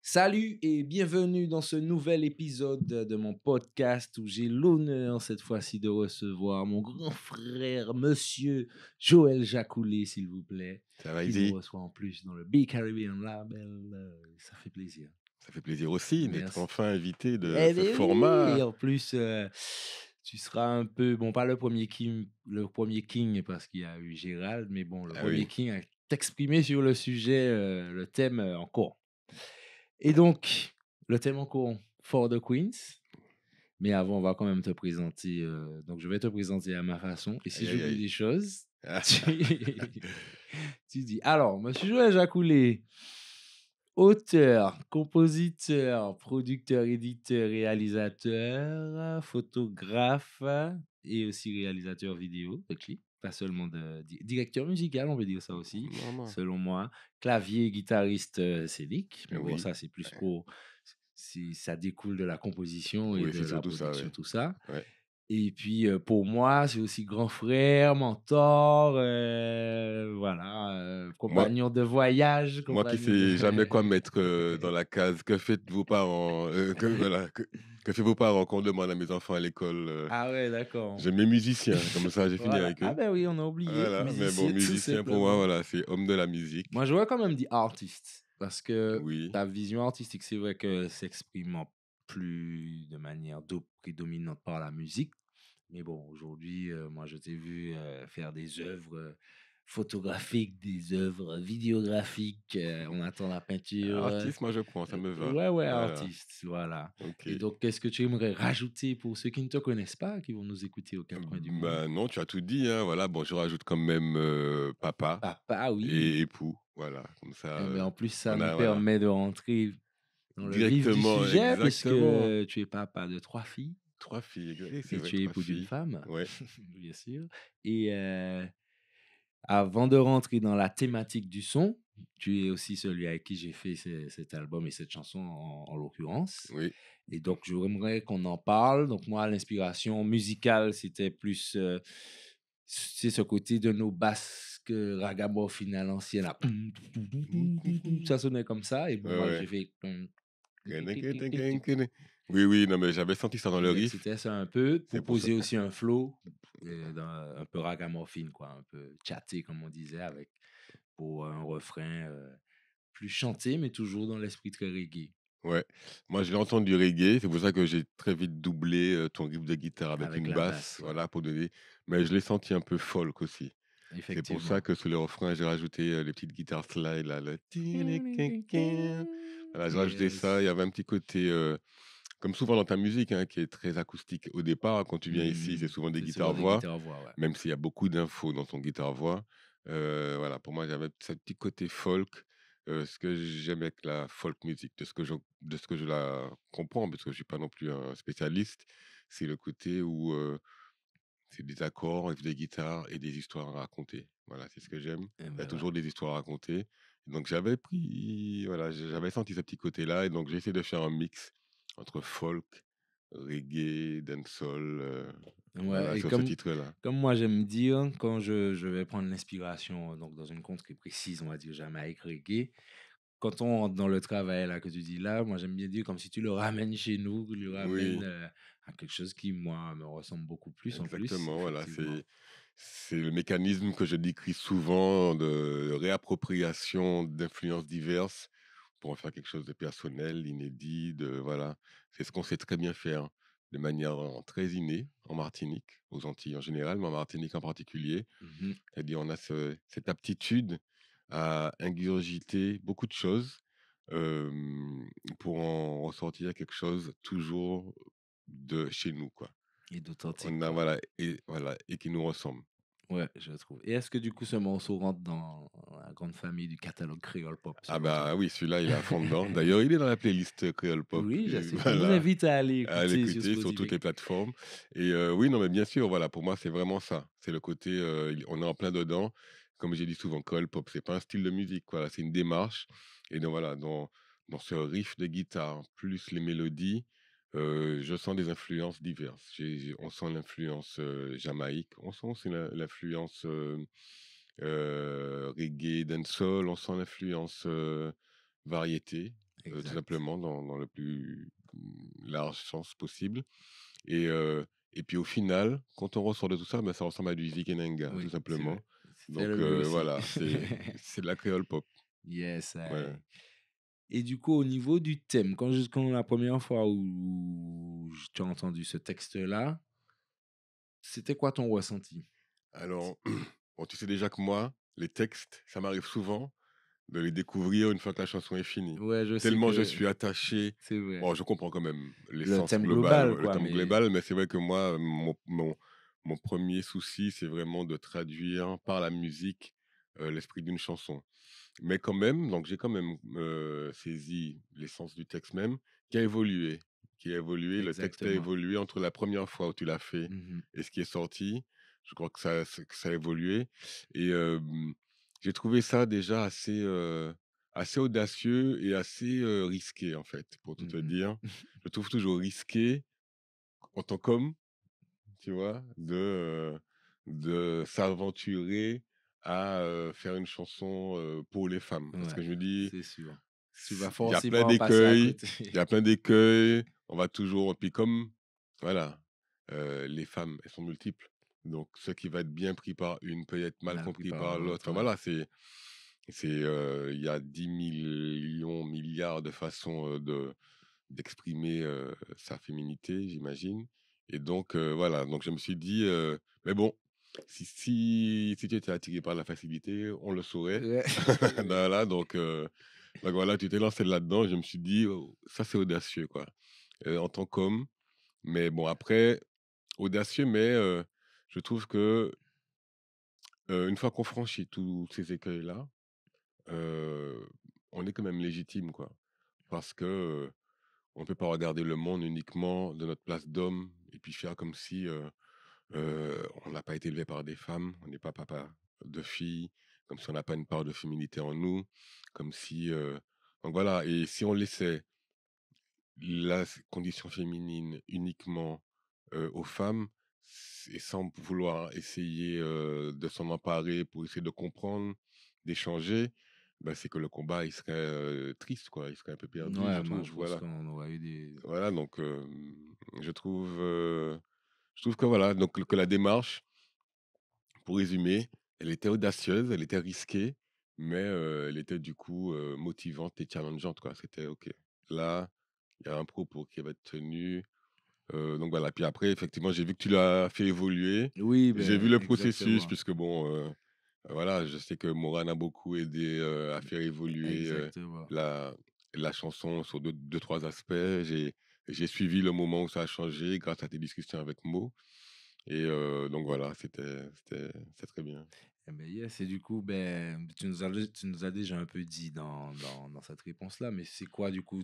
Salut et bienvenue dans ce nouvel épisode de mon podcast où j'ai l'honneur cette fois-ci de recevoir mon grand frère, monsieur Joël Jacoulet, s'il vous plaît. Ça va, Je nous reçoit en plus dans le Big Caribbean Label. Ça fait plaisir. Ça fait plaisir aussi d'être enfin invité de eh ce ben format. Et en plus, tu seras un peu, bon, pas le premier king, le premier king parce qu'il y a eu Gérald, mais bon, le ah premier king à t'exprimer sur le sujet, le thème en courant. Et donc, le thème en courant, for the Queens. Mais avant, on va quand même te présenter. donc, je vais te présenter à ma façon. Et si j'oublie des choses, ah. tu, tu, dis Alors, monsieur Joël Jacoulet. Auteur, compositeur, producteur, éditeur, réalisateur, photographe et aussi réalisateur vidéo Pas seulement de directeur musical, on peut dire ça aussi, selon moi. Clavier, guitariste, euh, Cédric. Mais bon, ça, c'est plus pour. Ça découle de la composition et de la production, tout ça. Ouais. Et puis, pour moi, c'est aussi grand frère, mentor, voilà, compagnon de voyage. moi qui ne sais jamais quoi mettre dans la case, que faites vos parents que, voilà, que, faites vos parents quand on demande à mes enfants à l'école Ah ouais, d'accord. J'ai mes musiciens, comme ça j'ai fini avec ah eux. Ah ben oui, on a oublié. Voilà, mais bon, musicien pour moi, voilà, c'est homme de la musique. Moi, je vois quand même dit artiste. Parce que oui. ta vision artistique, c'est vrai que s'exprime en plus de manière prédominante par la musique. Mais bon, aujourd'hui, euh, moi, je t'ai vu euh, faire des œuvres euh, photographiques, des œuvres vidéographiques. on attend la peinture. Artiste, moi, je crois, ça me va. Ouais, ouais, artiste, voilà. Et donc, qu'est-ce que tu aimerais rajouter pour ceux qui ne te connaissent pas, qui vont nous écouter au cas du monde bah, Non, tu as tout dit. Hein, voilà, bon, je rajoute quand même papa. Papa, oui. Et époux. Voilà, comme ça. mais eh ben, en plus, ça nous permet de rentrer dans le sujet, parce que tu es papa de trois filles. Trois filles, Et tu es époux d'une femme, Oui. bien sûr. Et euh, avant de rentrer dans la thématique du son, tu es aussi celui avec qui j'ai fait cet album et cette chanson en, l'occurrence. Oui. Et donc, j'aimerais qu'on en parle. Donc, moi, l'inspiration musicale, c'était plus. Euh, c'est ce côté de nos basques ragamuffin à l'ancienne. Ça sonnait comme ça. Et moi, j'ai fait oui, oui, non, mais j'avais senti ça dans le riff. C'était ça un peu. pour poser aussi un flow, euh, dans, un peu ragamorphine, quoi, un peu chatté, comme on disait, avec, pour un refrain euh, plus chanté, mais toujours dans l'esprit très reggae. Ouais, moi je entendu reggae, c'est pour ça que j'ai très vite doublé euh, ton riff de guitare avec, une basse, voilà, pour donner. Mais je l'ai senti un peu folk aussi. C'est pour ça que sur le refrain, j'ai rajouté les petites guitares slide, là, le... Voilà, j'ai rajouté ça. Il y avait un petit côté, euh, comme souvent dans ta musique, hein, qui est très acoustique au départ. Hein, quand tu viens ici, c'est souvent des guitares-voix. Même s'il y a beaucoup d'infos dans ton guitare-voix. Euh, voilà, pour moi, avait ce petit côté folk. Euh, ce que j'aime avec la folk music, de ce que je, de ce que je la comprends, parce que je suis pas non plus un spécialiste, c'est le côté où euh, c'est des accords avec des guitares et des histoires à raconter. Voilà, c'est ce que j'aime. Il y a ben toujours des histoires à raconter. Donc j'avais pris, voilà, j'avais senti ce petit côté-là, et donc j'ai essayé de faire un mix entre folk, reggae, dancehall, euh, ce titre-là. Comme moi j'aime dire, quand je, je vais prendre l'inspiration donc dans une contrée précise, on va dire Jamaïque, reggae, quand on rentre dans le travail là que tu dis là, moi j'aime bien dire comme si tu le ramènes chez nous, tu le ramènes euh, à quelque chose qui moi me ressemble beaucoup plus en plus. Exactement, voilà, c'est c'est le mécanisme que je décris souvent de réappropriation d'influences diverses pour en faire quelque chose de personnel, inédit, de voilà. C'est ce qu'on sait très bien faire de manière très innée en Martinique, aux Antilles en général, mais en Martinique en particulier. Mmh C'est-à-dire on a cette aptitude à ingurgiter beaucoup de choses pour en ressortir quelque chose toujours de chez nous, quoi. Et d'authentique. voilà, et, voilà, et qui nous ressemble. Ouais, je trouve. Et est-ce que du coup ce morceau rentre dans la grande famille du catalogue Creole pop Ah bah oui, celui-là il est à fond dedans. D'ailleurs, il est dans la playlist Creole pop. Oui, je voilà. vous invite à aller écouter, sur, toutes les plateformes. Et euh, oui, non mais bien sûr, voilà, pour moi c'est vraiment ça. C'est le côté, euh, on est en plein dedans. Comme j'ai dit souvent, Creole pop, c'est pas un style de musique, voilà, c'est une démarche. Et donc voilà, dans, dans ce riff de guitare, plus les mélodies, je sens des influences diverses. on sent l'influence jamaïque, on sent aussi l'influence reggae, dancehall, on sent l'influence variété, tout simplement dans, le plus mmh, large sens possible. Et, puis au final, quand on ressort de tout ça, ben, ça ressemble à du Zikenenga, tout simplement. Donc voilà, c'est de la créole pop. Yes, et du coup, au niveau du thème, quand, la première fois où, tu as entendu ce texte-là, c'était quoi ton ressenti Alors, bon, tu sais déjà que moi, les textes, ça m'arrive souvent de les découvrir une fois que la chanson est finie. je Tellement je suis attaché. C'est vrai. je comprends quand même l'essence le globale, le thème mais... global, mais c'est vrai que moi, mon premier souci, c'est vraiment de traduire par la musique euh, l'esprit d'une chanson. Mais quand même, donc j'ai quand même euh, saisi l'essence du texte même, qui a évolué, qui a évolué, le texte a évolué entre la première fois où tu l'as fait mmh et ce qui est sorti. Je crois que ça, a évolué. Et j'ai trouvé ça déjà assez, euh, assez audacieux et assez risqué, en fait, pour tout mmh te dire. Je trouve toujours risqué, en tant qu'homme, tu vois, de, de s'aventurer à faire une chanson pour les femmes. parce que je me dis, il y a plein d'écueils, il y a plein d'écueils, on va toujours, puis comme, voilà, les femmes, elles sont multiples. Donc, ce qui va être bien pris par une peut être mal, compris par, l'autre. Voilà, c'est, c'est, il y a 10 millions, milliards de façons de, d'exprimer sa féminité, j'imagine. Et donc, voilà, donc je me suis dit, mais bon, si, si, si tu étais attiré par la facilité, on le saurait. voilà, euh, donc, voilà, tu t'es lancé là-dedans. Je me suis dit, oh, ça c'est audacieux, quoi, euh, en tant qu'homme. Mais bon, après, audacieux, mais euh, je trouve que une fois qu'on franchit tous ces écueils-là, on est quand même légitime, quoi. Parce que on ne peut pas regarder le monde uniquement de notre place d'homme et puis faire comme si on n'a pas été élevé par des femmes, on n'est pas papa de filles, comme si on n'a pas une part de féminité en nous, comme si... Donc voilà, et si on laissait la condition féminine uniquement aux femmes, et sans vouloir essayer de s'en emparer pour essayer de comprendre, d'échanger, ben, c'est que le combat il serait triste quoi il serait un peu mmh, perdu voilà. des... voilà donc je trouve je trouve que voilà, donc que la démarche, pour résumer, elle était audacieuse, elle était risquée, mais elle était du coup motivante et challengeante. Quoi. C'était OK. Là, il y a un propos qui va être tenu. donc voilà. Puis après, effectivement, j'ai vu que tu l'as fait évoluer. Oui, j'ai vu ben, le processus, puisque bon, voilà, je sais que Moran a beaucoup aidé à faire évoluer la, la chanson sur deux, deux trois aspects. J'ai j'ai suivi le moment où ça a changé grâce à tes discussions avec Mo. Et donc voilà, c'était très bien. Et, eh ben, et du coup, ben, tu, nous as, tu nous as déjà un peu dit dans, dans, dans cette réponse-là, mais c'est quoi du coup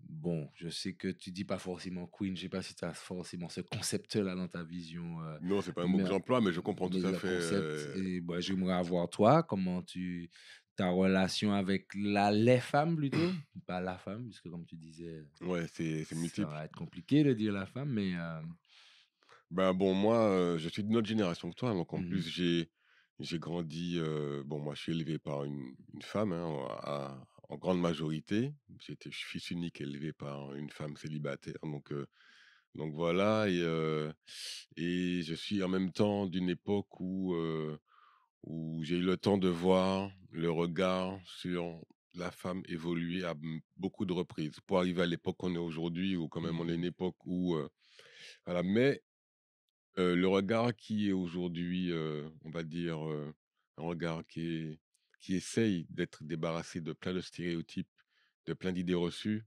Bon, je sais que tu dis pas forcément queen, je sais pas si tu as forcément ce concept-là dans ta vision. Euh, non, c'est pas un mot que mais je comprends tout à fait. Euh, et, bah, j'aimerais avoir toi, comment tu ta relation avec la les femmes plutôt, pas la femme, puisque comme tu disais, ouais, c'est multiple. Ça va être compliqué de dire la femme, mais. Euh, ben bon, moi, je suis d'une autre génération que toi, donc en mmh plus j'ai j'ai grandi. bon, moi, je suis élevé par une, une femme hein, à, en grande majorité. J'étais fils unique élevé par une femme célibataire. Donc, donc voilà. Et, et je suis en même temps d'une époque où, où j'ai eu le temps de voir le regard sur la femme évoluer à beaucoup de reprises pour arriver à l'époque qu'on est aujourd'hui, où quand même on est mmh. une époque où. voilà. Mais le regard qui est aujourd'hui, on va dire, un regard qui est qui essayent d'être débarrassé de plein de stéréotypes, de plein d'idées reçues,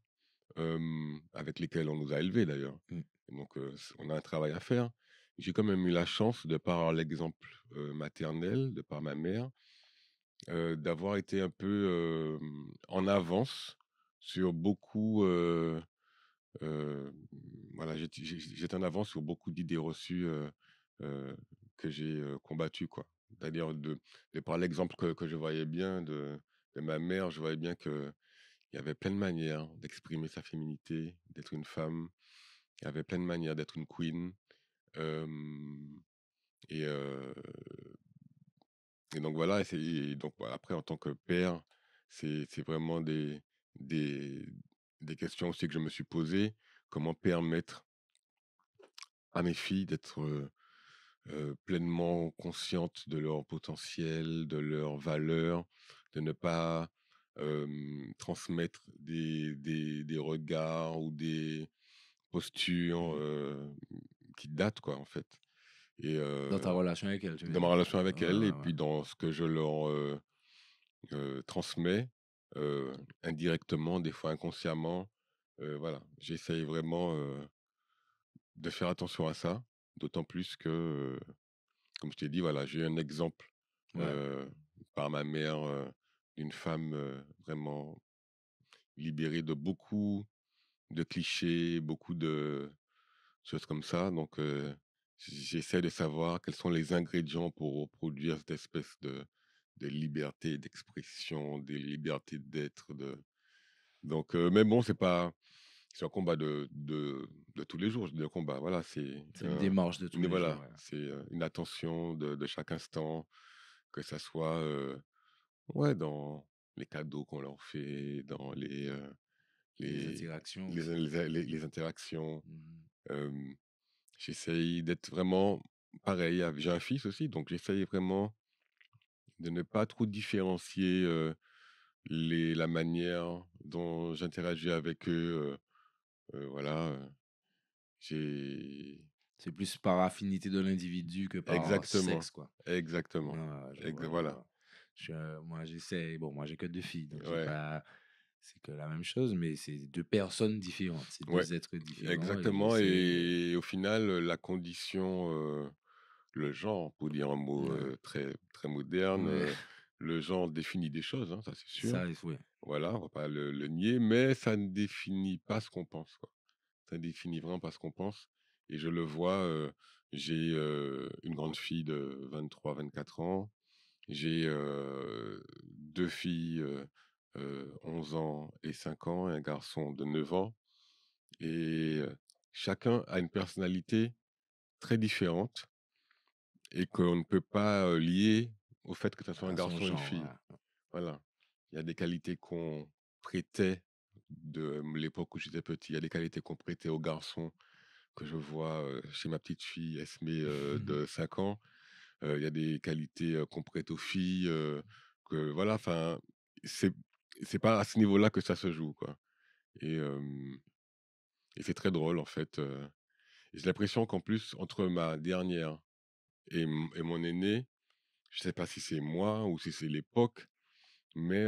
avec lesquelles on nous a élevés d'ailleurs. Mmh. Donc on a un travail à faire. J'ai quand même eu la chance, de par l'exemple maternel, de par ma mère, d'avoir été un peu en avance sur beaucoup... voilà, j'étais en avance sur beaucoup d'idées reçues que j'ai combattues, quoi. C'est-à-dire, de, par l'exemple que, que, je voyais bien de, de, ma mère, je voyais bien qu'il y avait plein de manières d'exprimer sa féminité, d'être une femme. Il y avait plein de manières d'être une queen. et, et, donc voilà, et donc bah, après, en tant que père, c'est vraiment des, des, des, questions aussi que je me suis posées. Comment permettre à mes filles d'être euh, pleinement consciente de leur potentiel, de leur valeur de ne pas transmettre des, regards ou des postures mmh. qui datent, quoi, en fait. dans ta relation avec elle, Dans ma relation avec elles elle, et puis dans ce que je leur transmets, indirectement, des fois inconsciemment. voilà, j'essaye vraiment de faire attention à ça D'autant plus que, comme je t'ai dit, voilà, j'ai un exemple par ma mère d'une femme vraiment libérée de beaucoup de clichés, beaucoup de choses comme ça. Donc, j'essaie de savoir quels sont les ingrédients pour reproduire cette espèce de, de liberté d'expression, des libertés d'être. De... Donc, mais bon, c'est pas c'est un combat de, de, tous les jours, de combat. Voilà, c'est une démarche de tous les voilà, jours. voilà C'est euh, une attention de, chaque instant, que ça soit euh, ouais, dans les cadeaux qu'on leur fait, dans les, euh, les, interactions. Les, interactions. Mmh. j'essaye d'être vraiment pareil. J'ai un fils aussi, donc j'essaye vraiment de ne pas trop différencier les, la manière dont j'interagis avec eux euh, voilà. Euh, j'ai. C'est plus par affinité de l'individu que par Exactement. sexe, quoi. Exactement. Voilà. Euh, moi, j'essaie. Bon, moi, j'ai que deux filles, c'est que la même chose, mais c'est deux personnes différentes, c'est deux êtres différents. Exactement, et, au final, la condition, le genre, pour dire un mot très, très moderne, Le genre définit des choses, hein, ça c'est sûr. Ça, oui. Voilà, on va pas le, nier, mais ça ne définit pas ce qu'on pense. Ça ne définit vraiment pas ce qu'on pense. Et je le vois, j'ai une grande fille de 23-24 ans, j'ai deux filles 11 ans et 5 ans, et un garçon de 9 ans. Et chacun a une personnalité très différente et qu'on ne peut pas lier au fait que ce soit un garçon ou une fille. Voilà. Il y a des qualités qu'on prêtait de l'époque où j'étais petit. Il y a des qualités qu'on prêtait aux garçons que je vois chez ma petite fille Esme de 5 ans. il y a des qualités qu'on prête aux filles. Ce que voilà, enfin, c'est c'est pas à ce niveau-là que ça se joue, quoi. Et, et c'est très drôle, en fait. J'ai l'impression qu'en plus, entre ma dernière et, et mon aîné je sais pas si c'est moi ou si c'est l'époque, mais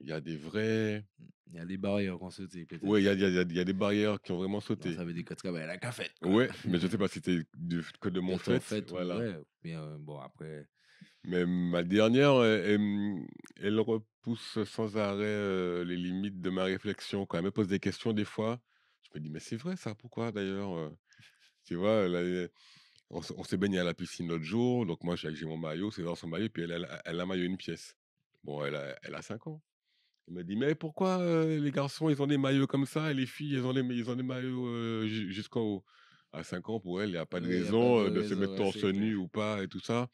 il y a des vrais. Mmh, il y a des barrières qui ont sauté, Oui, il y a, y, a, y a, des barrières qui ont vraiment sauté. ça veut dire que tu la Oui, mais je ne sais pas si c'était du de mon fait. fait voilà. Ouais. Mais bon, après. Mais ma dernière, elle, repousse sans arrêt les limites de ma réflexion. Quand elle me pose des questions, des fois, je me dis, mais c'est vrai ça, pourquoi d'ailleurs Tu vois, là, on, s'est baigné à la piscine l'autre jour, donc moi j'ai mon maillot, c'est dans son maillot, puis elle, elle, a un maillot une pièce. Bon, elle a, elle a 5 ans. Elle m'a dit, mais pourquoi euh, les garçons, ils ont des maillots comme ça, et les filles, ils ont des, ils ont des maillots euh, jusqu'en haut À 5 ans, pour elle, il n'y a pas de raison euh, de, se mettre torse nu ou pas, et tout ça.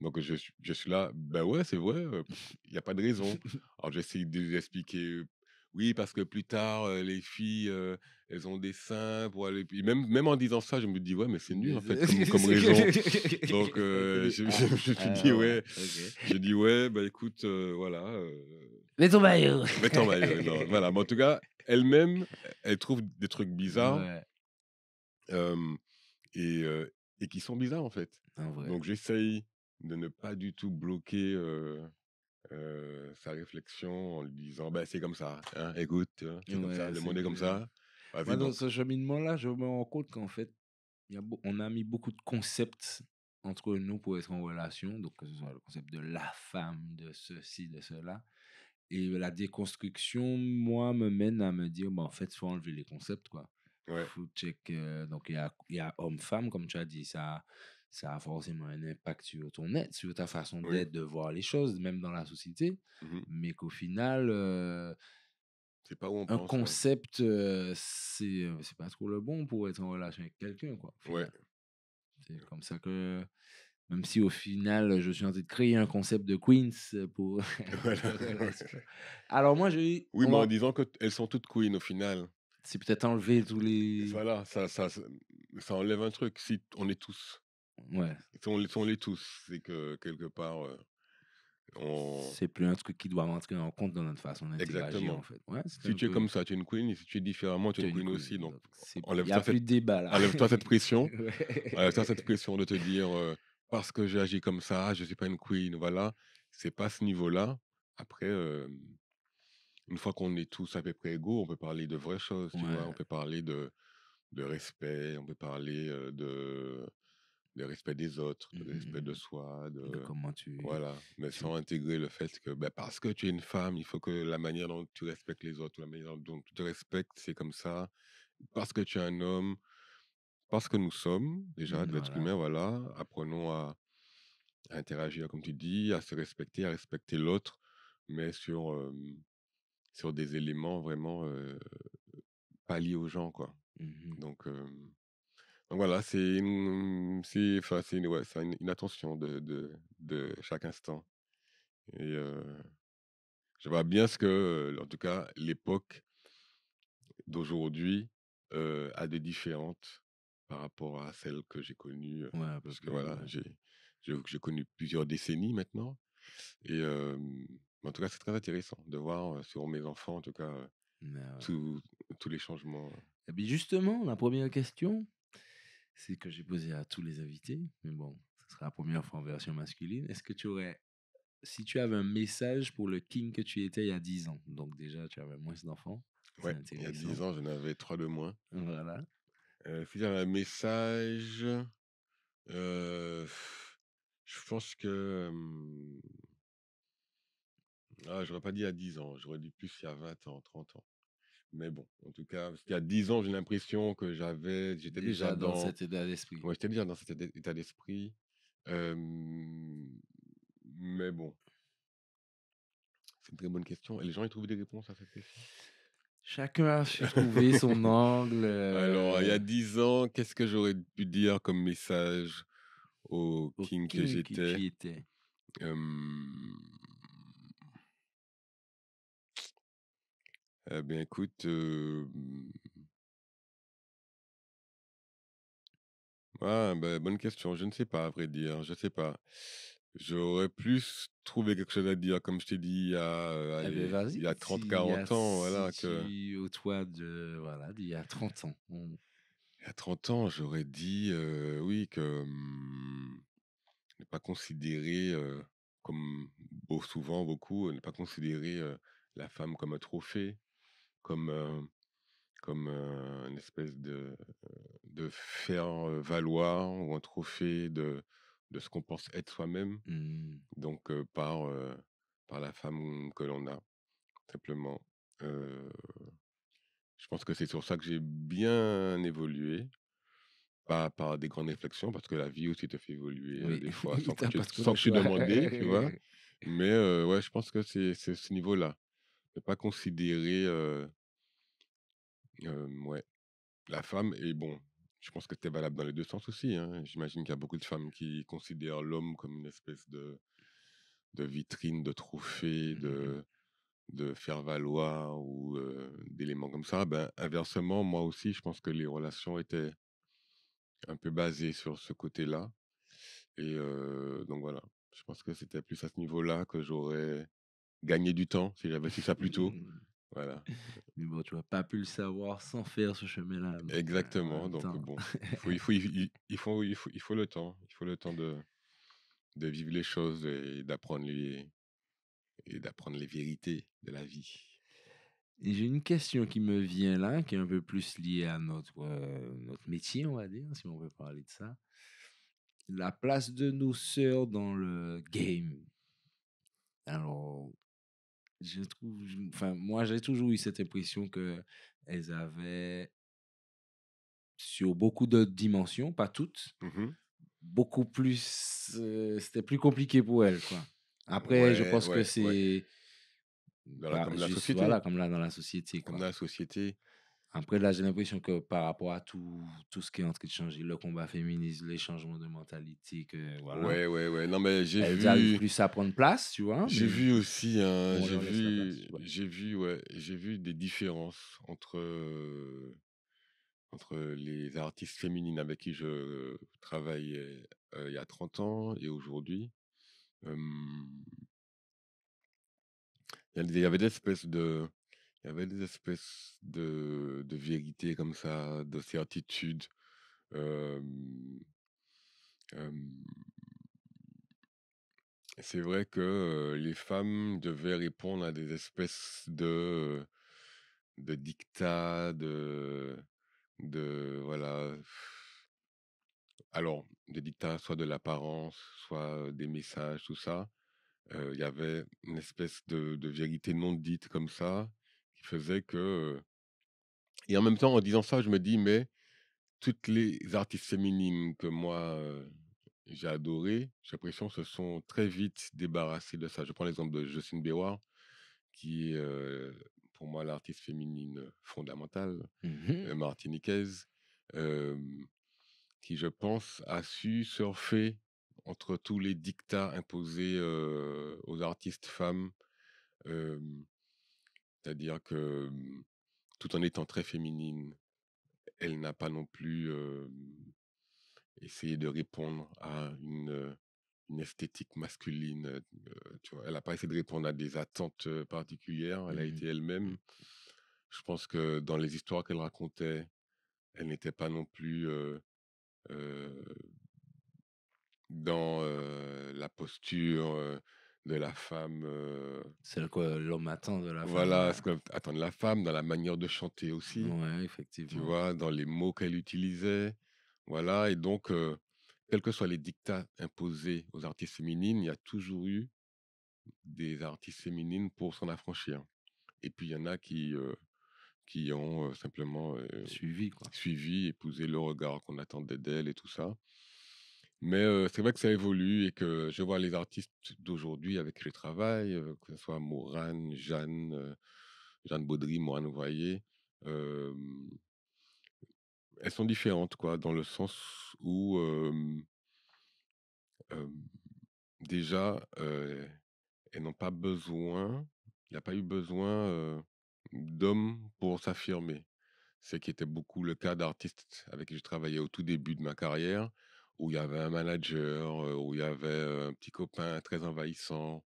Donc je, je suis là, ben ouais, c'est vrai, euh, il n'y a pas de raison. Alors j'essaie de lui expliquer, oui, parce que plus tard, les filles, elles ont des seins pour aller. puis même, même en disant ça, je me dis, ouais, mais c'est nul en fait, comme, raison. Donc, euh, je, je, dis, ah, ouais, je dis, ouais, bah écoute, euh, voilà. Euh... Mets ton maillot. Mets ton voilà. en tout cas, elle-même, elle trouve des trucs bizarres. et, euh, et qui sont bizarres en fait. Donc, j'essaye de ne pas du tout bloquer. sa réflexion en lui disant bah, c'est comme ça hein, écoute le monde est comme ça dans ce cheminement-là, je me rends compte qu'en fait, y on a mis beaucoup de concepts entre nous pour être en relation, donc que ce soit le concept de la femme, de ceci, de cela. Et la déconstruction, moi, me mène à me dire, bah, en fait, il faut enlever les concepts, quoi. Ouais. Faut check, donc, il y a, y a homme-femme, comme tu as dit, ça, ça a forcément un impact sur ton être, sur ta façon d'être, de voir les choses, même dans la société. Mmh mais qu'au final, euh, pas où on un concept, c'est c'est pas trop le bon pour être en relation avec quelqu'un, quoi. Ouais. C'est comme ça que, même si au final, je suis en train de créer un concept de Queens pour. Alors moi, j'ai. Oui, mais en disant disant qu'elles sont toutes Queens au final. C'est peut-être enlever tous les. Voilà, ça, ça, ça, enlève un truc. Si on est tous. Ouais. Si on, si les tous, c'est que quelque part. C'est plus un truc qui doit rentrer en compte dans notre façon d'interagir. En fait. si tu es comme ça, tu es une queen. Et si tu es différemment, tu es une, queen, aussi. Donc, il toi a Plus de débat, là. Enlève-toi cette pression. Enlève-toi cette pression de te dire euh, parce que j'ai agi comme ça, je ne suis pas une queen. Voilà. C'est pas ce niveau-là. Après, une fois qu'on est tous à peu près égaux, on peut parler de vraies choses. Tu vois on peut parler de, de respect, on peut parler euh, de le respect des autres, mmh, le mmh, respect de mmh. soi, de, comment tu voilà, mais sans intégrer le fait que ben, parce que tu es une femme, il faut que la manière dont tu respectes les autres, la manière dont tu te respectes, c'est comme ça. Parce que tu es un homme, parce que nous sommes déjà des êtres humains, voilà, apprenons à, interagir comme tu dis, à se respecter, à respecter l'autre, mais sur sur des éléments vraiment pas liés aux gens quoi. Donc voilà, c'est une, une, attention de, de, de chaque instant. Et je vois bien ce que, en tout cas, l'époque d'aujourd'hui a de différentes par rapport à celle que j'ai connue. parce que voilà, j'ai, connu plusieurs décennies maintenant. Et en tout cas, c'est très intéressant de voir sur mes enfants, en tout cas, tous tous les changements. Et justement, la première question, c'est que j'ai posé à tous les invités, mais bon, ce sera la première fois en version masculine. Est-ce que tu aurais, si tu avais un message pour le king que tu étais il y a 10 ans, donc déjà tu avais moins d'enfants. Ouais, il y a 10 ans, j'en avais 3 de moins. Voilà. Euh, si un message, euh, je pense que. Hmm, ah, j'aurais pas dit à 10 ans, j'aurais dit plus il y a 20 ans, 30 ans. Mais bon, en tout cas, parce qu'il y a dix ans, j'ai l'impression que j'avais, j'étais déjà, dans, cet état d'esprit. Ouais, j'étais déjà dans cet état d'esprit. mais bon, c'est une très bonne question. Et les gens, ils trouvent des réponses à cette question Chacun a trouvé son angle. Alors, il y a euh dix ans, qu'est-ce que j'aurais pu dire comme message au, king, que j'étais Eh bien, écoute, euh, mmh. ah, ben, bonne question. Je ne sais pas, à vrai dire. Je sais pas. J'aurais plus trouvé quelque chose à dire, comme je t'ai dit il y a, 30, euh, 40 eh ben, ans, Si voilà, que... au toit de, voilà, d'il y a 30 ans, mmh. Il y a 30 ans, j'aurais dit, euh, oui, que n'est mmh, ne pas considérer, comme beau- souvent beaucoup, ne pas considérer la femme comme un trophée, comme, euh, comme euh, une espèce de, de faire euh, valoir ou un trophée de, de ce qu'on pense être soi-même, mmh. donc par, par la femme que l'on a, simplement. je pense que c'est sur ça que j'ai bien évolué, pas par des grandes réflexions, parce que la vie aussi te fait évoluer hein, des fois sans que, tu, sans que tu tu vois. Mais ouais, je pense que c'est ce niveau-là ne pas considérer ouais, la femme. Et bon, je pense que c'était valable dans les deux sens aussi. Hein. J'imagine qu'il y a beaucoup de femmes qui considèrent l'homme comme une espèce de, de vitrine, de trophée, mmh de, de faire valoir ou d'éléments comme ça. Ben, inversement, moi aussi, je pense que les relations étaient un peu basées sur ce côté-là. Et donc voilà, je pense que c'était plus à ce niveau-là que j'aurais gagner du temps si j'avais fait ça plus tôt. Mmh, mmh. Voilà. Mais bon, tu n'aurais pas pu le savoir sans faire ce chemin-là. Exactement. Euh, donc bon, il, faut, il, faut, il, faut, il, faut, le temps. Il faut le temps de, de vivre les choses et d'apprendre les, et d'apprendre les vérités de la vie. Et j'ai une question qui me vient là, qui est un peu plus liée à notre, euh, notre métier, on va dire, si on veut parler de ça. La place de nos sœurs dans le game. Alors, je trouve, enfin, moi, j'ai toujours eu cette impression qu'elles avaient, sur beaucoup de dimensions, pas toutes, mmh beaucoup plus. Euh, c'était plus compliqué pour elles, quoi. Après, je pense que c'est. Bah, comme, la société. Hein. comme là, dans la société. Comme dans la société. Après, là, j'ai l'impression que par rapport à tout, tout ce qui est en train de changer, le combat féministe, les changements de mentalité, que voilà. Ouais, ouais, ouais. Non, mais j'ai vu. ça plus à prendre place, tu vois. J'ai vu aussi, hein, j'ai vu, j'ai vu, ouais, j'ai vu des différences entre, entre les artistes féminines avec qui je travaillais euh, il y a 30 ans et aujourd'hui. il y avait des espèces de il y avait des espèces de, de vérité comme ça, de certitude. c'est vrai que les femmes devaient répondre à des espèces de, de dictats, de, de. Voilà. Alors, des dictats, soit de l'apparence, soit des messages, tout ça. Il y avait une espèce de, de, vérité non dite comme ça, faisait que. Et en même temps, en disant ça, je me dis, mais toutes les artistes féminines que moi j'ai adorées, j'ai l'impression, se sont très vite débarrassées de ça. Je prends l'exemple de Justine Béroir, qui est pour moi l'artiste féminine fondamentale, mm qui, je pense, a su surfer entre tous les dictats imposés aux artistes femmes. C'est-à-dire que mmh, tout en étant très féminine, elle n'a pas non plus euh, essayé de répondre à une, euh, une esthétique masculine. Euh, tu vois, elle n'a pas essayé de répondre à des attentes particulières. Elle a mmh été elle-même. Mmh. Je pense que dans les histoires qu'elle racontait, elle n'était pas non plus dans la posture de la femme. Euh, c'est C'est quoi l'homme attend de la femme. Voilà, ce qu'attend de la femme, dans la manière de chanter aussi. Ouais, effectivement. Tu vois, dans les mots qu'elle utilisait. Voilà, et donc, euh, quels que soient les dictats imposés aux artistes féminines, il y a toujours eu des artistes féminines pour s'en affranchir. Et puis, il y en a qui, euh, qui ont simplement suivi, quoi. suivi, épousé le regard qu'on attendait d'elle et tout ça. Mais c'est vrai que ça évolue et que je vois les artistes d'aujourd'hui avec qui je travaille, que ce soit Morane, Jeanne, Jeanne Baudry, Morane voyez elles sont différentes, quoi, dans le sens où déjà, elles n'ont pas besoin, il n'y a pas eu besoin d'hommes pour s'affirmer. ce qui était beaucoup le cas d'artistes avec qui je travaillais au tout début de ma carrière où il y avait un manager, où il y avait un petit copain très envahissant,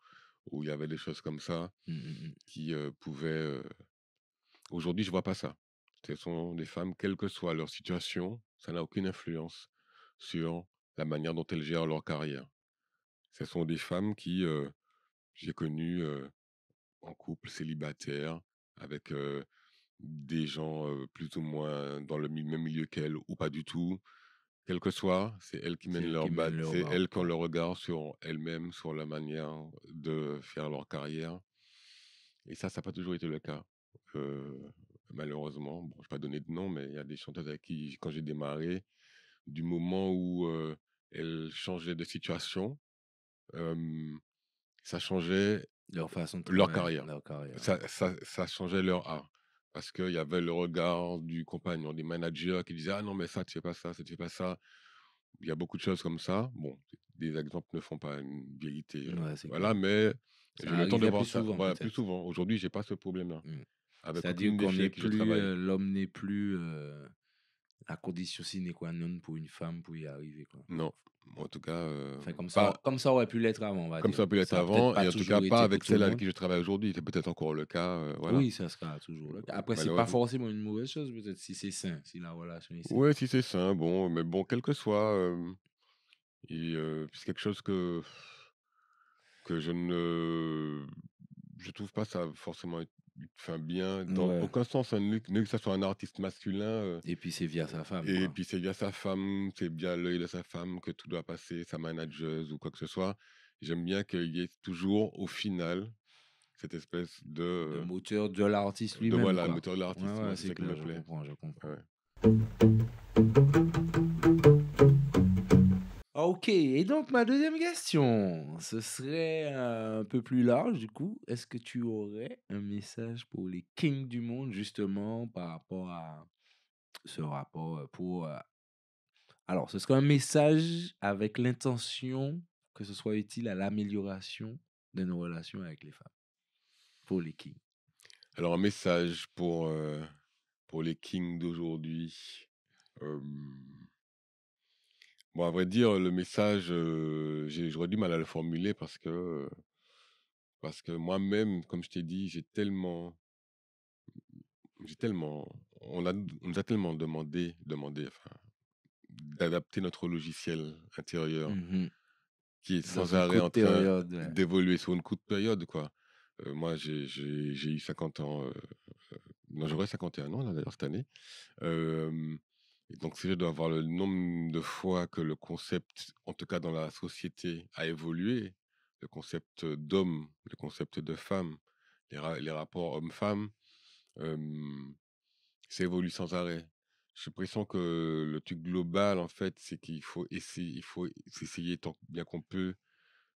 où il y avait des choses comme ça mmh, mmh, mmh. qui pouvaient. Aujourd'hui, je vois pas ça. Ce sont des femmes, quelle que soit leur situation, ça n'a aucune influence sur la manière dont elles gèrent leur carrière. Ce sont des femmes qui, j'ai connu en couple célibataire, avec des gens plus ou moins dans le même milieu qu'elles ou pas du tout, quel que soit, c'est elles qui mènent leur batte. C'est elles qui ont le regard sur elles-mêmes, sur la manière de faire leur carrière. Et ça, ça n'a pas toujours été le cas. Euh, malheureusement, bon, je ne vais pas donner de nom, mais il y a des chanteuses à qui, quand j'ai démarré, du moment où elles changeaient de situation, ça changeait leur façon de leur carrière. ça, changeait leur art parce qu'il y avait le regard du compagnon, des managers qui disaient Ah non, mais ça, tu fais pas ça, ça, tu fais pas ça. Il y a beaucoup de choses comme ça. Bon, des exemples ne font pas une vérité. Euh, voilà, mais je le temps de voir Souvent, plus souvent. Aujourd'hui, j'ai pas ce problème-là. Mmh. C'est-à-dire qu'on plus, euh, l'homme n'est plus à euh, la condition sine qua non pour une femme pour y arriver. Non en tout cas. Euh, comme, ça, comme ça aurait pu l'être avant. On va comme ça aurait pu l'être avant, et en tout cas pas avec celle avec qui je travaille aujourd'hui. C'est peut-être encore le cas. Euh, oui, ça sera toujours le cas. Après, c'est pas forcément une mauvaise chose, peut-être, si c'est sain, si la relation est Oui, si c'est sain, bon, mais bon, quel que soit. Euh, c'est quelque chose que, que je ne. Je trouve pas ça forcément enfin bien dans aucun sens que, hein, que ça soit un artiste masculin euh, et puis c'est via sa femme et puis c'est via sa femme c'est bien l'œil de sa femme que tout doit passer sa manageuse ou quoi que ce soit j'aime bien qu'il y ait toujours au final cette espèce de, euh, moteur de l'artiste lui-même voilà moteur de l'artiste c'est ça que je je comprends ok. Et donc, ma deuxième question, ce serait un peu plus large, du coup. Est-ce que tu aurais un message pour les kings du monde, justement, par rapport à ce rapport euh, pour... Euh, alors, ce serait un message avec l'intention que ce soit utile à l'amélioration de nos relations avec les femmes, pour les kings. Alors, un message pour, euh, pour les kings d'aujourd'hui. Bon, à vrai dire, le message, j'aurais du mal à le formuler parce que, parce que moi-même, comme je t'ai dit, j'ai tellement, j'ai tellement, on, a, nous a tellement demandé, demandé, enfin, d'adapter notre logiciel intérieur mmh qui est sans arrêt en train période. d'évoluer sur une courte période, quoi. moi, j'ai eu 50 ans, non, j'aurai 51 ans, d'ailleurs, cette année. Et donc, si je dois avoir le nombre de fois que le concept, en tout cas dans la société, a évolué, le concept d'homme, le concept de femme, les, rapports homme-femme, ça évolue sans arrêt. J'ai l'impression que le truc global, en fait, c'est qu'il faut essayer, il faut tant bien qu'on peut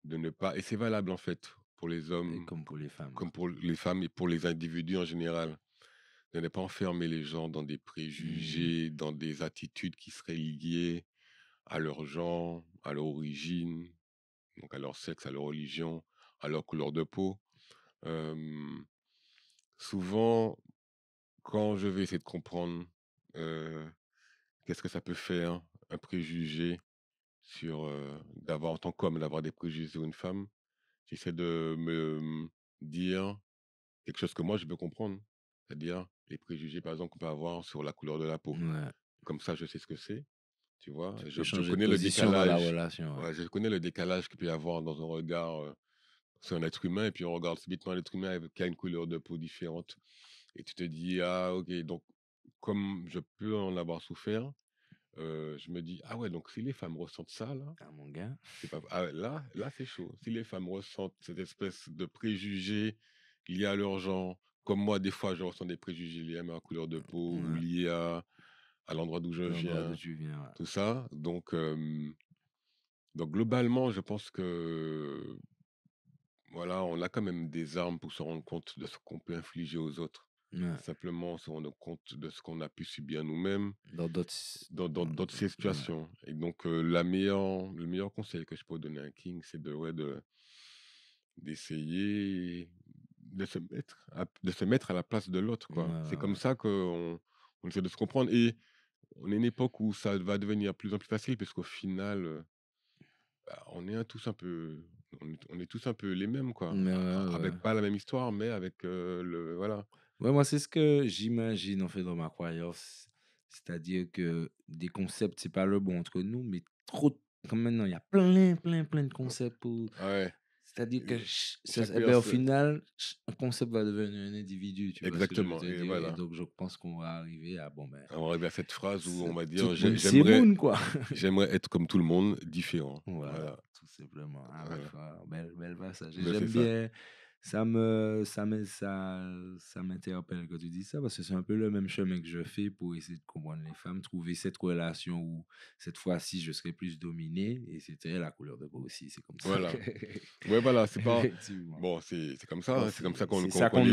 de ne pas. Et c'est valable, en fait, pour les hommes. comme pour les femmes. Comme pour les femmes et pour les individus en général ne pas enfermer les gens dans des mmh. préjugés, dans des attitudes qui seraient liées à leur genre, à leur origine, donc à leur sexe, à leur religion, à leur couleur de peau. souvent, quand je vais essayer de comprendre qu'est-ce que ça peut faire un préjugé sur d'avoir en tant qu'homme d'avoir des préjugés sur une femme, j'essaie de me mmh, dire quelque chose que moi je peux comprendre, c'est-à-dire les préjugés, par exemple, qu'on peut avoir sur la couleur de la peau. Comme ça, je sais ce que c'est. Tu vois, je, connais le décalage. je connais le décalage qu'il peut y avoir dans un regard sur un être humain, et puis on regarde subitement un être humain avec, qui a une couleur de peau différente. Et tu te dis, ah, ok, donc, comme je peux en avoir souffert, je me dis, ah ouais, donc si les femmes ressentent ça, là, ah, mon gars. Ah là, là c'est chaud. Si les femmes ressentent cette espèce de préjugé lié à leur genre, comme moi, des fois, je ressens des préjugés liés à ma couleur de peau ou liés à, à l'endroit d'où je viens. Tout ça. Donc, donc, globalement, je pense que voilà, on a quand même des armes pour se rendre compte de ce qu'on peut infliger aux autres. Simplement se rendre compte de ce qu'on a pu subir nous-mêmes dans d'autres situations. Et donc, la meilleure, le meilleur conseil que je peux donner à King, c'est de, ouais, de, d'essayer de se mettre à, de se mettre à la place de l'autre. quoi. C'est comme ça qu'on on essaie de se comprendre. Et on est une époque où ça va devenir plus en plus facile, parce qu'au final, euh, bah, on est tous un peu on est, tous un peu les mêmes, quoi. avec pas la même histoire, mais avec euh, le. Voilà. Ouais, moi, c'est ce que j'imagine, en fait, dans ma croyance. C'est-à-dire que des concepts, c'est pas le bon entre nous, mais trop. Comme maintenant, il y a plein, plein, plein de concepts pour c'est-à-dire que ben, au final, un concept va devenir un individu. Tu Exactement. Vois et donc je pense qu'on va arriver à bon ben. On va arriver à cette phrase où on va dire j'aimerais être comme tout le monde, différent. Voilà, tout simplement. Ah, Belle, belle ben, J'aime bien. Ça me, ça me, ça, ça m'interpelle quand tu dis ça parce que c'est un peu le même chemin que je fais pour essayer de comprendre les femmes, trouver cette relation où cette fois-ci je serai plus dominé et c'était la couleur de peau aussi, c'est comme ça. Voilà. ouais, voilà, c'est pas. Bon, c'est comme ça, hein, c'est comme ça qu'on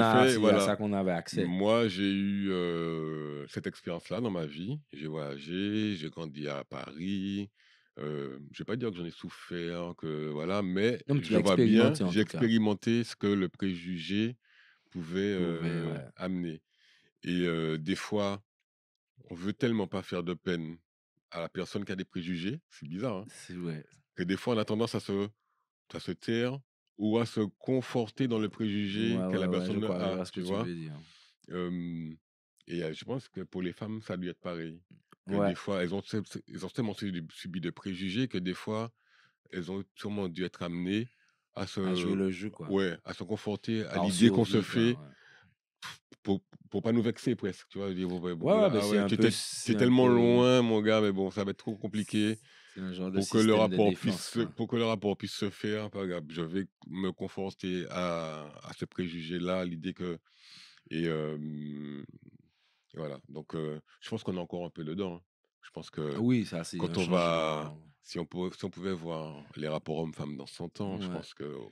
a, fait, voilà. ça qu'on avait accès. Moi, j'ai eu euh, cette expérience-là dans ma vie. J'ai voyagé, j'ai grandi à Paris, euh, je vais pas dire que j'en ai souffert, que voilà, mais, je vois bien, j'ai expérimenté ce que le préjugé pouvait euh, amener. Et des fois, on veut tellement pas faire de peine à la personne qui a des préjugés, c'est bizarre. Hein, Que des fois, on a tendance à se, à se taire ou à se conforter dans le préjugé que la personne a, tu vois. et je pense que pour les femmes, ça doit être pareil. Que Des fois, elles ont, ont tellement subi de préjugés que des fois, elles ont sûrement dû être amenées à se, à jouer le jeu, Ouais, à se confronter à l'idée qu'on se fait. Pour, pour pas nous vexer presque tu vois ouais, es, tellement loin mon gars mais bon ça va être trop compliqué pour que le rapport puisse pour se faire je vais me conforter à, ce préjugé là l'idée que et voilà. Donc, je pense qu'on a encore un peu dedans. Hein. Je pense que. Ah oui, ça, c'est. Quand on va. Hein. Si on, pouvait, on pouvait voir les rapports hommes-femmes dans son ans, je pense qu'il oh,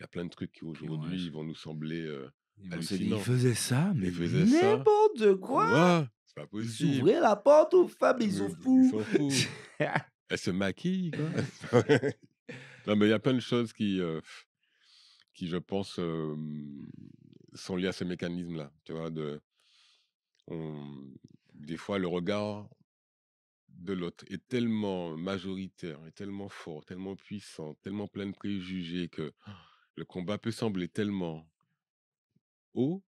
y a plein de trucs qui aujourd'hui ils vont nous sembler. Euh, hallucinants. Ils faisaient ça, mais n'importe quoi. c'est pas possible. Ils ouvraient la porte aux femmes, ils, sont fous. Elles se maquillent, quoi. non, mais il y a plein de choses qui, qui je pense, sont liées à ce mécanisme-là. Tu vois, de des fois, le regard de l'autre est tellement majoritaire, est tellement fort, tellement puissant, tellement plein de préjugés que le combat peut sembler tellement haut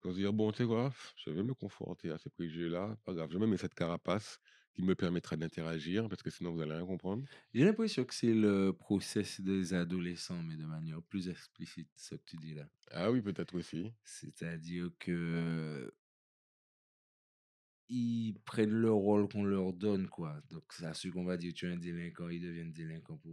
qu'on se dit «Ah bon, tu je vais me conforter à ces préjugés-là, pas grave, je me mets cette carapace qui me permettra d'interagir parce que sinon vous allez rien comprendre. J'ai l'impression que c'est le process des adolescents, mais de manière plus explicite, ce que tu dis là. Ah oui, peut-être aussi. C'est-à-dire que ils prennent le rôle qu'on leur donne, quoi. Donc, c'est à ceux qu'on va dire, tu es un délinquant, ils deviennent délinquants pour...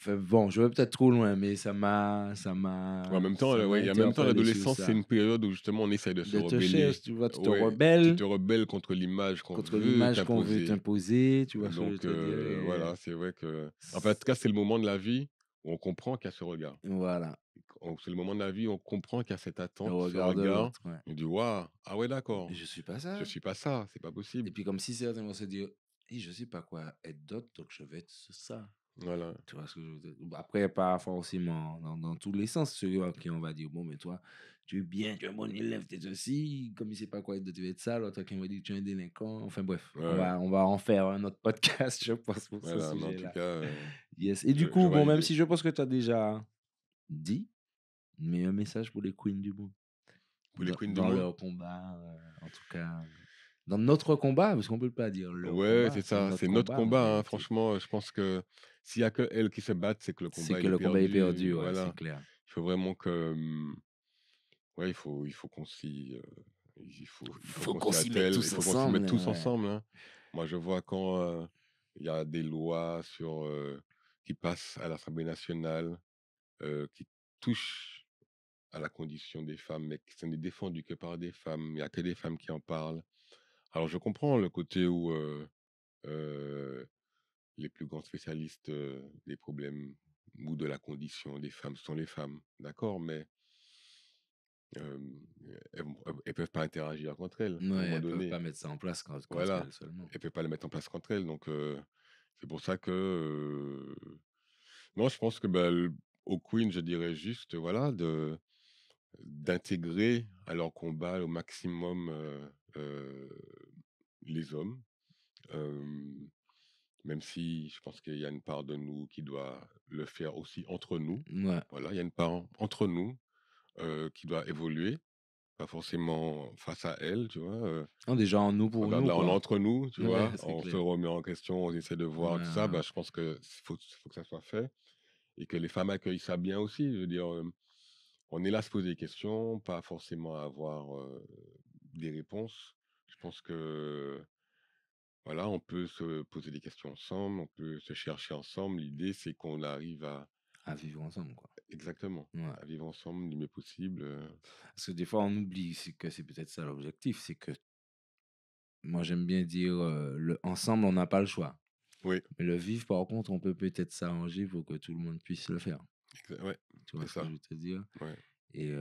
Enfin, bon, je vais peut-être trop loin, mais ça m'a... ça m'a en même temps, euh, ouais, temps l'adolescence, c'est une période où justement on essaie de se rebeller. tu te rebelles. Tu rebelles contre l'image qu'on contre l'image qu'on veut t'imposer, tu vois. Donc, euh, voilà, c'est vrai que... Enfin, en tout cas, c'est le moment de la vie où on comprend qu'il y a ce regard. Voilà c'est le moment de la vie, on comprend qu'il y a cette attente, le regard, on dit waouh, ah ouais d'accord. Je suis pas ça. Je suis pas ça, c'est pas possible. Et puis comme si certains vont se dire, je «Eh, ne je sais pas quoi être d'autre, donc je vais être ça. Voilà. Tu vois ce Après, pas forcément dans, dans, tous les sens, celui à qui on va dire, bon, mais toi, tu es bien, tu es un bon élève, tu es aussi comme il sait pas quoi être, tu vas être ça, l'autre qui va dire, tu es un délinquant, enfin bref, on, va, on, va, en faire un autre podcast, je pense, pour ce sujet-là. Euh, yes. Et du coup, bon, même si je pense que tu as déjà dit, mais un message pour les queens du monde. Pour les dans, queens du leur combat, euh, en tout cas. Euh, dans notre combat, parce qu'on peut pas dire le. Ouais, c'est ça, c'est notre combat. Hein, franchement, euh, je pense que s'il n'y a que elles qui se battent, c'est que le combat est, que le perdu. Combat est perdu, voilà. c'est clair. Il faut vraiment que, hum, ouais, il faut, il faut qu'on s'y, il faut, qu'on s'y mette tous ensemble. Hein. Moi, je vois quand il y a des lois sur qui passent à l'Assemblée nationale euh, qui touche à la condition des femmes, mais qui n'est défendu que par des femmes. Il n'y a que des femmes qui en parlent. Alors je comprends le côté où euh, euh, les plus grands spécialistes des problèmes ou de la condition des femmes sont les femmes, d'accord, mais elles, ne peuvent pas interagir contre elles. elles ne peuvent pas mettre ça en place contre elles seulement. Elles peuvent pas le mettre en place contre elles, donc c'est pour ça que non, je pense que bah, au Queen, je dirais juste, voilà, de d'intégrer à leur combat au maximum les hommes, même si je pense qu'il y a une part de nous qui doit le faire aussi entre nous. Voilà, il y a une part entre nous qui doit évoluer pas forcément face à elle, tu vois. Non, déjà en nous pour nous. On entre nous, tu vois. On se remet en question, on essaie de voir tout ça. Bah, je pense que faut que ça soit fait et que les femmes accueillent ça bien aussi. Je veux dire, on est là à se poser des questions, pas forcément à avoir des réponses. Je pense que voilà, on peut se poser des questions ensemble, on peut se chercher ensemble. L'idée, c'est qu'on arrive à à vivre ensemble, quoi. Exactement. À vivre ensemble du mieux possible. Parce que des fois, on oublie que c'est peut-être ça l'objectif, c'est que moi j'aime bien dire le ensemble, on n'a pas le choix. Mais le vivre, par contre, on peut peut-être s'arranger pour que tout le monde puisse le faire. tu vois ce ça. que je veux te dire Et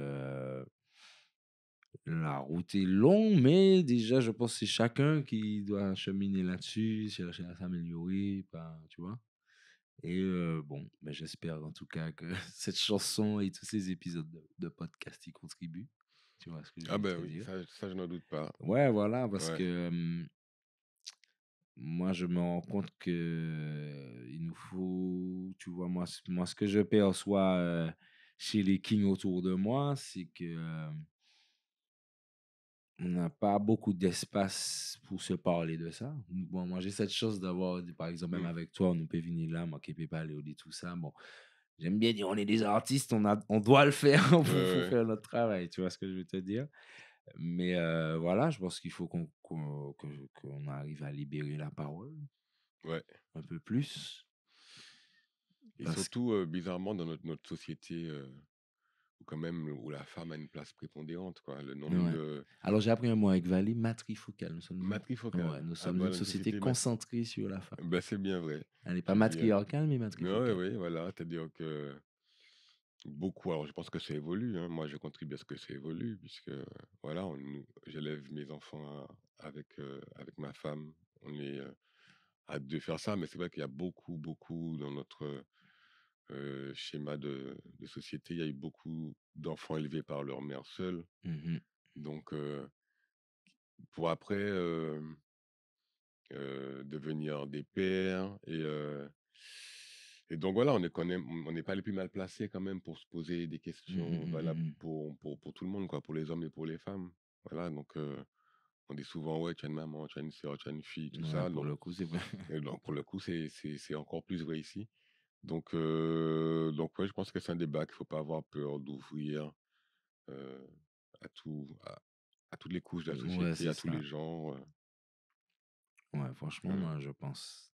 la route est longue, mais déjà, je pense que c'est chacun qui doit cheminer là-dessus, chercher à s'améliorer, pas, tu vois. Et bon, mais ben, j'espère en tout cas que cette chanson et tous ces épisodes de, podcast y contribuent. Tu vois ce que je ah veux ah ben oui, Ça, je n'en doute pas. Ouais, voilà, parce que moi, je me rends compte que euh, il nous faut, tu vois, moi, moi ce que je perçois euh, chez les kings autour de moi, c'est que euh, on n'a pas beaucoup d'espace pour se parler de ça. Bon, moi, j'ai cette chance d'avoir, par exemple, même avec toi, on peut venir là, moi qui peux pas aller au lit, tout ça. Bon, j'aime bien dire, on est des artistes, on, a, on doit le faire pour, peut faire notre travail, tu vois ce que je veux te dire. Mais voilà, je pense qu'il faut qu'on arrive à libérer la parole. Ouais. Un peu plus. Et surtout, bizarrement, dans notre, société, euh, où quand même, où la femme a une place prépondérante, quoi. Le Alors, j'ai appris un mot avec Valé, matrifocale. Nous sommes, nous ah sommes bah, une société, concentrée sur la femme. Bah, c'est bien vrai. Elle n'est pas matriarcale, mais matrifocale. Oui, oui, voilà. C'est-à-dire que Beaucoup. Alors, je pense que ça évolue. Hein. Moi, je contribue à ce que ça évolue, puisque euh, voilà, j'élève mes enfants avec euh, avec ma femme. On est euh, hâte de faire ça, mais c'est vrai qu'il y a beaucoup, beaucoup dans notre schéma de, société. Il y a eu beaucoup d'enfants élevés par leur mère seule. Mmh Donc, pour après devenir des pères et et donc voilà, on n'est on pas les plus mal placés quand même pour se poser des mmh, mmh, questions voilà, mmh, pour, pour, pour, tout le monde, quoi, pour les hommes et pour les femmes. Voilà, donc on dit souvent, ouais, tu as une maman, tu as une soeur, tu as une fille, tout ça. Pour le coup, c'est vrai. pour le coup, c'est encore plus vrai ici. Donc, donc ouais, je pense que c'est un débat qu'il ne faut pas avoir peur d'ouvrir à, tout, à, à, toutes les couches de la société, à tous les gens. Ouais, franchement, moi, je pense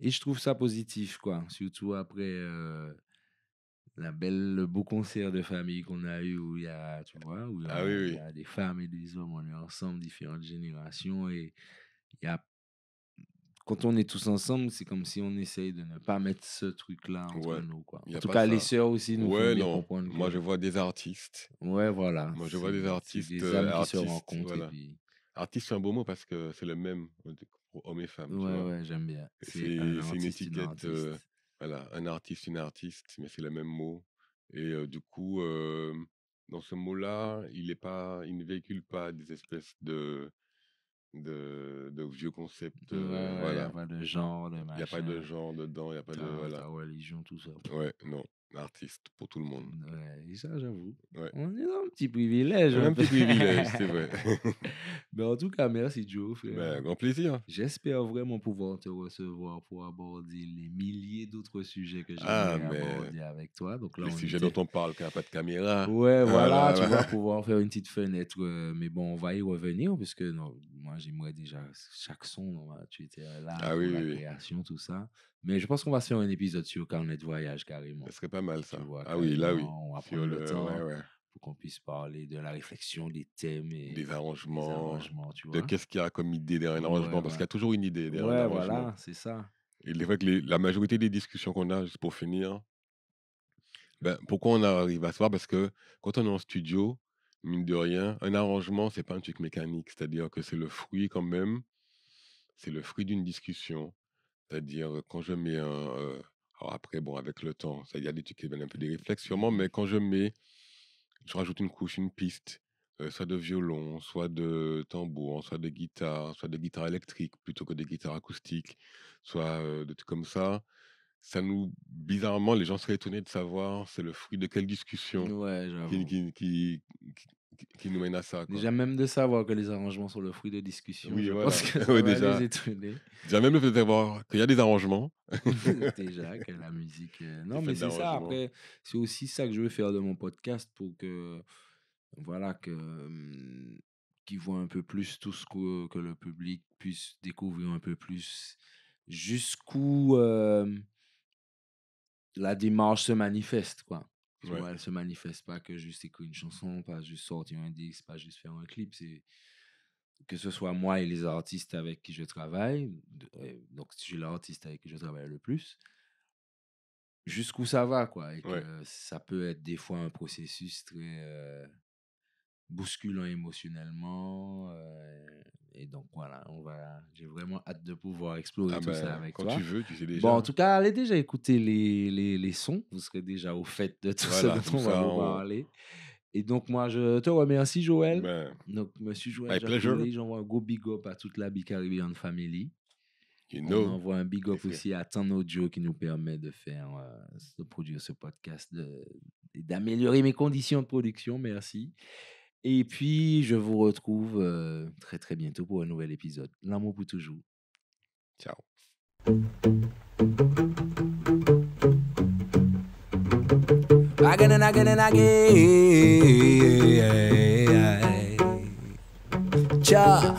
et je trouve ça positif, quoi. Surtout après la belle, le beau concert de famille qu'on a eu où il y a, tu vois, où il y ah a, des femmes et des hommes, on est ensemble, différentes générations. Et il y a quand on est tous ensemble, c'est comme si on essaye de ne pas mettre ce truc-là entre nous. Quoi. En tout cas, les sœurs aussi nous font comprendre. Moi, je vois des artistes. Ouais, voilà. Moi, je vois des artistes. qui se rencontrent. Artiste, c'est un beau mot parce que c'est le même pour hommes et femmes. Ouais, ouais, j'aime bien. C'est une étiquette. Euh, voilà, un artiste, une artiste, mais c'est le même mot. Et du coup, dans ce mot-là, il, pas, il ne véhicule pas des espèces de, de, de vieux concepts. Euh, voilà. Il n'y a pas de genre, a pas de genre dedans, il n'y a pas de. Voilà. religion, tout ça. Ouais, non artiste pour tout le monde. ça, j'avoue. On est un petit privilège. Un, petit privilège, c'est vrai. Mais en tout cas, merci Joe, Ben, grand plaisir. J'espère vraiment pouvoir te recevoir pour aborder les milliers d'autres sujets que j'ai ah, aborder avec toi. Donc là, les sujets dont on parle quand il n'y a pas de caméra. Ouais, ah, voilà, tu vas pouvoir faire une petite fenêtre. Euh, mais bon, on va y revenir, puisque non, moi, j'ai moi déjà chaque son, tu étais euh, là, ah la création, tout ça. Mais je pense qu'on va faire un épisode sur carnet de voyage carrément. Ce serait pas mal ça. ah oui, là oui. On va le, temps. pour qu'on puisse parler de la réflexion, des thèmes des arrangements, de qu'est-ce qu'il y a comme idée derrière un arrangement, parce qu'il y a toujours une idée derrière un arrangement. Voilà, c'est ça. Et les vrai que la majorité des discussions qu'on a, juste pour finir, ben, pourquoi on arrive à se voir Parce que quand on est en studio, mine de rien, un arrangement, c'est pas un truc mécanique, c'est-à-dire que c'est le fruit quand même, c'est le fruit d'une discussion. C'est-à-dire euh, quand je mets un, euh, alors après bon avec le temps, ça y a des trucs qui viennent un peu des réflexes sûrement, mais quand je mets, je rajoute une couche, une piste, euh, soit de violon, soit de tambour, soit de guitare, soit de guitare électrique plutôt que des guitares acoustiques, soit de trucs comme ça ça nous bizarrement les gens seraient étonnés de savoir c'est le fruit de quelle discussion qui, qui, qui, qui, nous mène à ça quoi. déjà même de savoir que les arrangements sont le fruit de discussion oui, je pense que ça va déjà. étonner déjà même le fait de savoir qu'il y a des arrangements déjà que la musique euh, non mais c'est ça après c'est aussi ça que je veux faire de mon podcast pour que voilà que mmh, qui voit un peu plus tout ce que, que le public puisse découvrir un peu plus jusqu'où euh, la démarche se manifeste, quoi. elle se manifeste pas que juste écouter une chanson, pas juste sortir un disque, pas juste faire un clip. C'est que ce soit moi et les artistes avec qui je travaille, donc si j'ai l'artiste avec qui je travaille le plus, jusqu'où ça va, quoi. Et que ça peut être des fois un processus très. Euh, bousculant émotionnellement. Euh, et donc voilà, on va. J'ai vraiment hâte de pouvoir explorer ah tout ça ben, avec toi. Quand tu veux, tu sais déjà. Bon, en tout cas, allez déjà écouter les, les, les sons. Vous serez déjà au fait de tout ça on va en parler. Et donc, moi, je te remercie, Joël. Ben, donc, monsieur Joël, j'envoie un gros big up à toute la Caribbean Family. You On envoie un big up aussi à Tan Audio qui nous permet de faire, euh, de produire ce podcast, d'améliorer mes conditions de production. Merci. Et puis, je vous retrouve euh, très très bientôt pour un nouvel épisode. L'amour pour toujours. Ciao. Ciao